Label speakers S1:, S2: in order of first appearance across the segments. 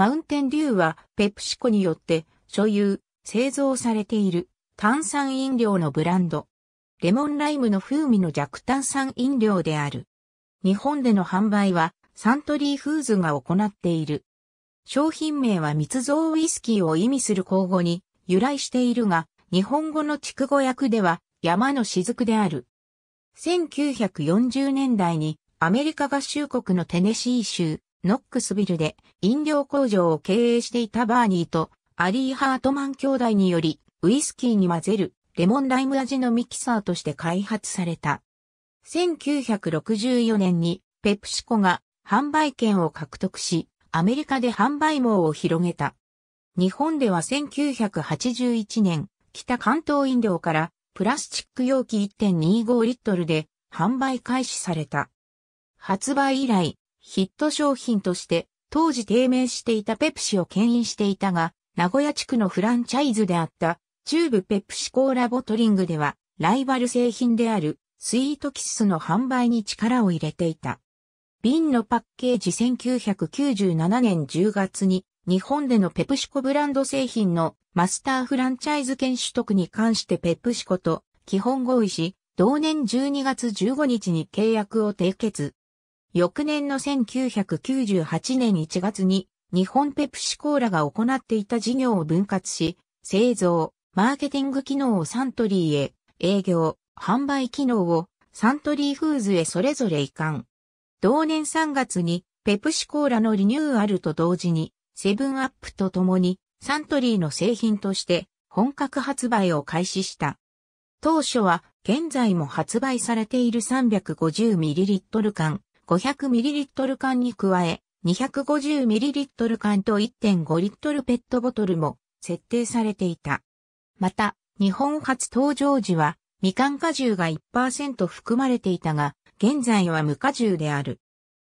S1: マウンテンデューはペプシコによって所有、製造されている炭酸飲料のブランド。レモンライムの風味の弱炭酸飲料である。日本での販売はサントリーフーズが行っている。商品名は密造ウイスキーを意味する口語に由来しているが、日本語の筑語訳では山の雫である。1940年代にアメリカ合衆国のテネシー州ノックスビルで飲料工場を経営していたバーニーとアリー・ハートマン兄弟によりウイスキーに混ぜるレモンライム味のミキサーとして開発された。1964年にペプシコが販売権を獲得し、アメリカで販売網を広げた。日本では1981年、北関東飲料からプラスチック容器1.25リットルで販売開始された。発売以来、ヒット商品として当時低迷していたペプシを牽引していたが、名古屋地区のフランチャイズであった中部ペプシコーラボトリングではライバル製品であるスイートキッスの販売に力を入れていた。瓶のパッケージ1997年10月に日本でのペプシコブランド製品のマスターフランチャイズ権取得に関してペプシコと基本合意し、同年12月15日に契約を締結。翌年の1998年1月に日本ペプシコーラが行っていた事業を分割し、製造、マーケティング機能をサントリーへ、営業、販売機能をサントリーフーズへそれぞれ移管。同年3月にペプシコーラのリニューアルと同時にセブンアップとともにサントリーの製品として本格発売を開始した。当初は現在も発売されている 350ml 缶 500ml 缶に加え、250ml 缶と1.5 l ペットボトルも設定されていた。また、日本初登場時は、みかん果汁が1%含まれていたが、現在は無果汁である。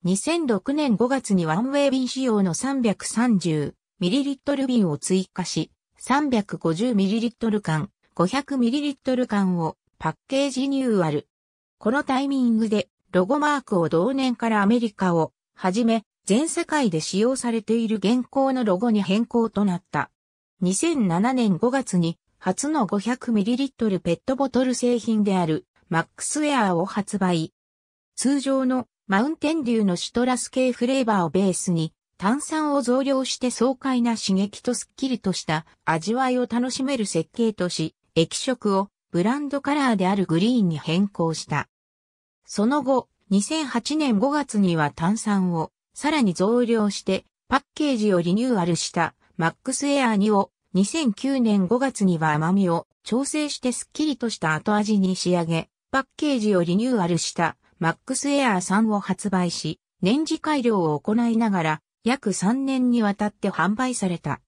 S1: 2006年5月にワンウェイ瓶仕様の 330ml 瓶を追加し、350ml 缶、500ml 缶をパッケージニューアル。このタイミングでロゴマークを同年からアメリカをはじめ全世界で使用されている現行のロゴに変更となった。2007年5月に初の 500ml ペットボトル製品であるマックスウェアを発売。通常のマウンテンデューのシトラス系フレーバーをベースに炭酸を増量して爽快な刺激とスッキリとした味わいを楽しめる設計とし、液色をブランドカラーであるグリーンに変更した。その後、2008年5月には炭酸をさらに増量してパッケージをリニューアルしたマックスエア2を2009年5月には甘みを調整してスッキリとした後味に仕上げ、パッケージをリニューアルしたマックスエア3を発売し、年次改良を行いながら約3年にわたって販売された。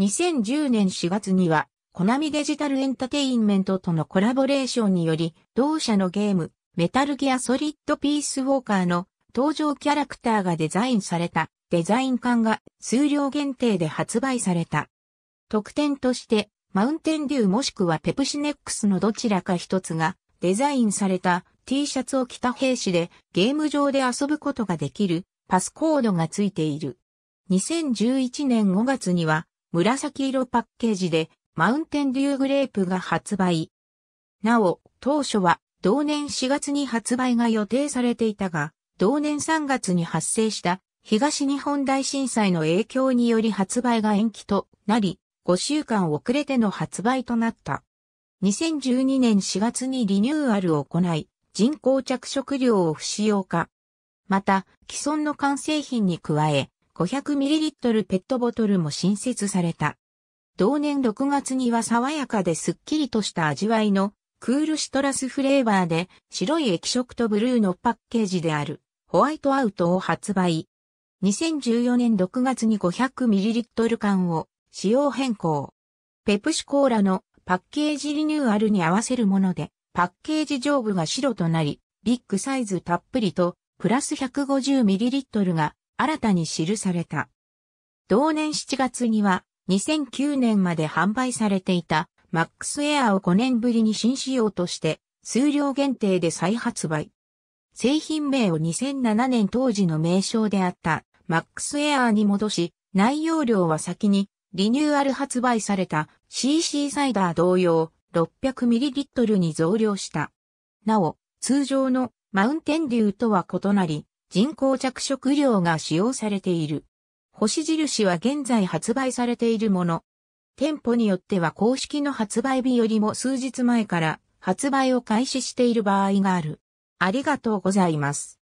S1: 2010年4月には、コナミデジタルエンタテインメントとのコラボレーションにより、同社のゲーム、メタルギアソリッドピースウォーカーの登場キャラクターがデザインされたデザイン缶が数量限定で発売された。特典として、マウンテンデューもしくはペプシネックスのどちらか一つがデザインされた T シャツを着た兵士でゲーム上で遊ぶことができるパスコードがついている。2011年5月には紫色パッケージでマウンテンデューグレープが発売。なお、当初は同年4月に発売が予定されていたが、同年3月に発生した東日本大震災の影響により発売が延期となり、5週間遅れての発売となった。2012年4月にリニューアルを行い、人工着色料を不使用化。また、既存の完成品に加え、500ml ペットボトルも新設された。同年6月には爽やかですっきりとした味わいのクールシトラスフレーバーで白い液色とブルーのパッケージであるホワイトアウトを発売。2014年6月に 500ml 缶を使用変更。ペプシコーラのパッケージリニューアルに合わせるもので、パッケージ上部が白となり、ビッグサイズたっぷりと、プラス 150ml が新たに記された。同年7月には、2009年まで販売されていたマックスエアを5年ぶりに新仕様として、数量限定で再発売。製品名を2007年当時の名称であった、マックスエアに戻し、内容量は先に、リニューアル発売された CC サイダー同様 600ml に増量した。なお、通常のマウンテンデューとは異なり、人工着色料が使用されている。星印は現在発売されているもの、店舗によっては公式の発売日よりも数日前から発売を開始している場合がある。ありがとうございます。